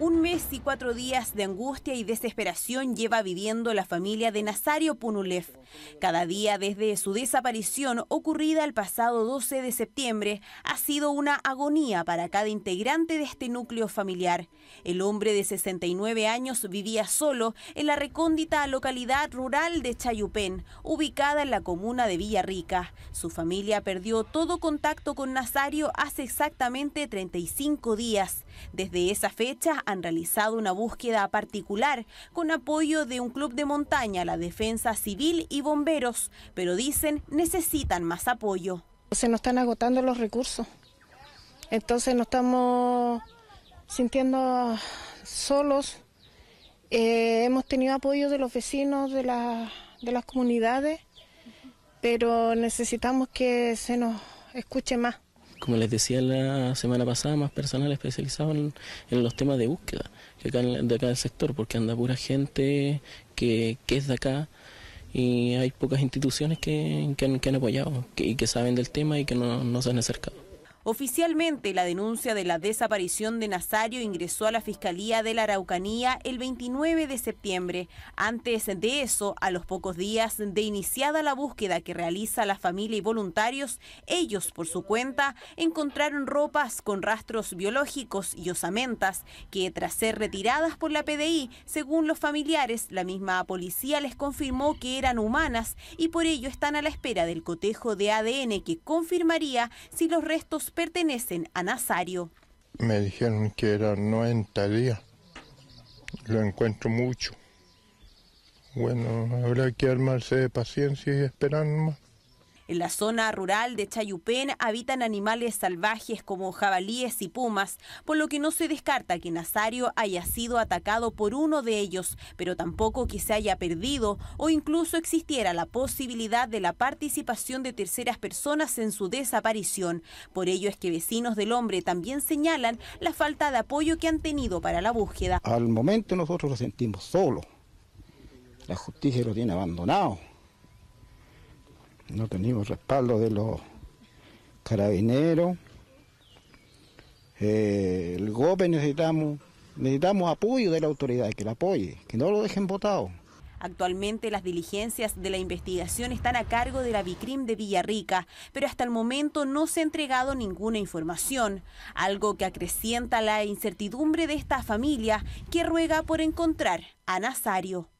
Un mes y cuatro días de angustia y desesperación lleva viviendo la familia de Nazario Punulev. Cada día desde su desaparición, ocurrida el pasado 12 de septiembre, ha sido una agonía para cada integrante de este núcleo familiar. El hombre de 69 años vivía solo en la recóndita localidad rural de Chayupén, ubicada en la comuna de Villarrica. Su familia perdió todo contacto con Nazario hace exactamente 35 días. Desde esa fecha han realizado una búsqueda particular con apoyo de un club de montaña, la defensa civil y bomberos, pero dicen necesitan más apoyo. Se nos están agotando los recursos, entonces nos estamos sintiendo solos. Eh, hemos tenido apoyo de los vecinos, de, de las comunidades, pero necesitamos que se nos escuche más como les decía la semana pasada, más personal especializado en, los temas de búsqueda que acá, de acá del sector, porque anda pura gente que, es de acá y hay pocas instituciones que, han, apoyado y que saben del tema y que no se han acercado. Oficialmente, la denuncia de la desaparición de Nazario ingresó a la Fiscalía de la Araucanía el 29 de septiembre. Antes de eso, a los pocos días de iniciada la búsqueda que realiza la familia y voluntarios, ellos, por su cuenta, encontraron ropas con rastros biológicos y osamentas que, tras ser retiradas por la PDI, según los familiares, la misma policía les confirmó que eran humanas y por ello están a la espera del cotejo de ADN que confirmaría si los restos pertenecen a Nazario. Me dijeron que era 90 días. Lo encuentro mucho. Bueno, habrá que armarse de paciencia y esperar más. En la zona rural de Chayupén habitan animales salvajes como jabalíes y pumas, por lo que no se descarta que Nazario haya sido atacado por uno de ellos, pero tampoco que se haya perdido o incluso existiera la posibilidad de la participación de terceras personas en su desaparición. Por ello es que vecinos del hombre también señalan la falta de apoyo que han tenido para la búsqueda. Al momento nosotros lo sentimos solo. La justicia lo tiene abandonado no tenemos respaldo de los carabineros. Eh, el golpe necesitamos, necesitamos apoyo de la autoridad, que la apoye, que no lo dejen votado. Actualmente las diligencias de la investigación están a cargo de la vicrim de Villarrica, pero hasta el momento no se ha entregado ninguna información, algo que acrecienta la incertidumbre de esta familia que ruega por encontrar a Nazario.